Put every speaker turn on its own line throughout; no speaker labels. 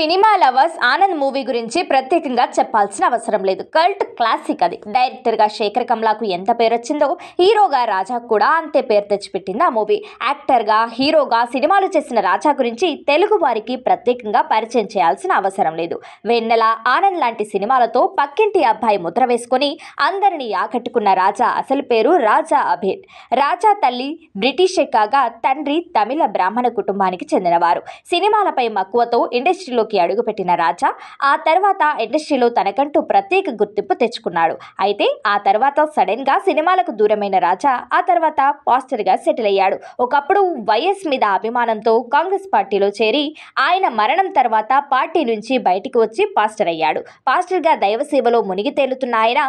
cinema lovers Anand movie గురించి ప్రత్యేకంగా చెప్పాల్సిన అవసరం లేదు కల్ట్ క్లాసిక్ అది డైరెక్టర్గా శేఖర్ కమలాకు ఎంత పేరు వచ్చిందో హీరోగా రాజా కూడా అంతే పేరు తెచ్చిపెట్టింది ఆ మూవీ యాక్టర్గా హీరోగా సినిమాలు చేసిన రాజా గురించి తెలుగు వారికి ప్రత్యేకంగా పరిచయం చేయాల్సిన అవసరం లేదు వెన్నెల ఆనంద్ లాంటి సినిమాలతో పక్కింటి అబ్బాయి ముద్ర వేసుకొని అందరినీ ఆకట్టుకున్న రాజా అసలు పేరు రాజా అభేద్ రాజా తల్లి బ్రిటిషే కాగా తండ్రి తమిళ బ్రాహ్మణ కుటుంబానికి చెందినవారు సినిమాలపై మక్కువతో ఇండస్ట్రీలో ఇండస్ట్రీలోకి అడుగుపెట్టిన రాజా ఆ తర్వాత ఇండస్ట్రీలో తనకంటూ ప్రత్యేక గుర్తింపు తెచ్చుకున్నాడు అయితే ఆ తర్వాత గా సినిమాలకు దూరమైన రాజా ఆ తర్వాత పాస్టర్గా సెటిల్ అయ్యాడు ఒకప్పుడు వైఎస్ మీద అభిమానంతో కాంగ్రెస్ పార్టీలో చేరి ఆయన మరణం తర్వాత పార్టీ నుంచి బయటికి వచ్చి పాస్టర్ అయ్యాడు పాస్టర్గా దైవ సేవలో మునిగి తేలుతున్న ఆయన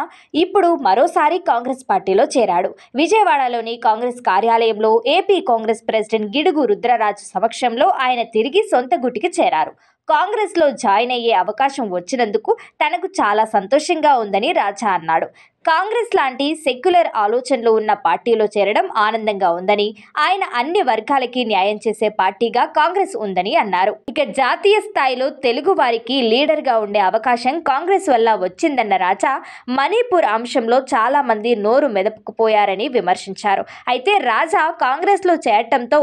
ఇప్పుడు మరోసారి కాంగ్రెస్ పార్టీలో చేరాడు విజయవాడలోని కాంగ్రెస్ కార్యాలయంలో ఏపీ కాంగ్రెస్ ప్రెసిడెంట్ గిడుగు రుద్రరాజు సమక్షంలో ఆయన తిరిగి సొంత గుటికి చేరారు కాంగ్రెస్లో జాయిన్ అయ్యే అవకాశం వచ్చినందుకు తనకు చాలా సంతోషంగా ఉందని రాజా అన్నాడు కాంగ్రెస్ లాంటి సెక్యులర్ ఆలోచనలు ఉన్న పార్టీలో చేరడం ఆనందంగా ఉందని ఆయన అన్ని వర్గాలకి న్యాయం చేసే పార్టీగా కాంగ్రెస్ ఉందని అన్నారు ఇక జాతీయ స్థాయిలో తెలుగు వారికి లీడర్గా ఉండే అవకాశం కాంగ్రెస్ వల్ల వచ్చిందన్న రాజా మణిపూర్ అంశంలో చాలా మంది నోరు మెదపుకుపోయారని విమర్శించారు అయితే రాజా కాంగ్రెస్లో చేరటంతో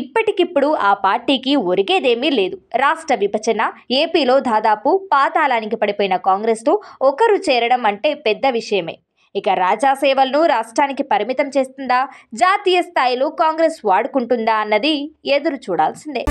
ఇప్పటికిప్పుడు ఆ పార్టీకి ఒరిగేదేమీ లేదు రాష్ట్ర విభజన ఏపీలో దాదాపు పాతాళానికి పడిపోయిన తో ఒకరు చేరడం అంటే పెద్ద విషయమే ఇక రాజా సేవలను రాష్ట్రానికి పరిమితం చేస్తుందా జాతీయ స్థాయిలో కాంగ్రెస్ వాడుకుంటుందా అన్నది ఎదురు చూడాల్సిందే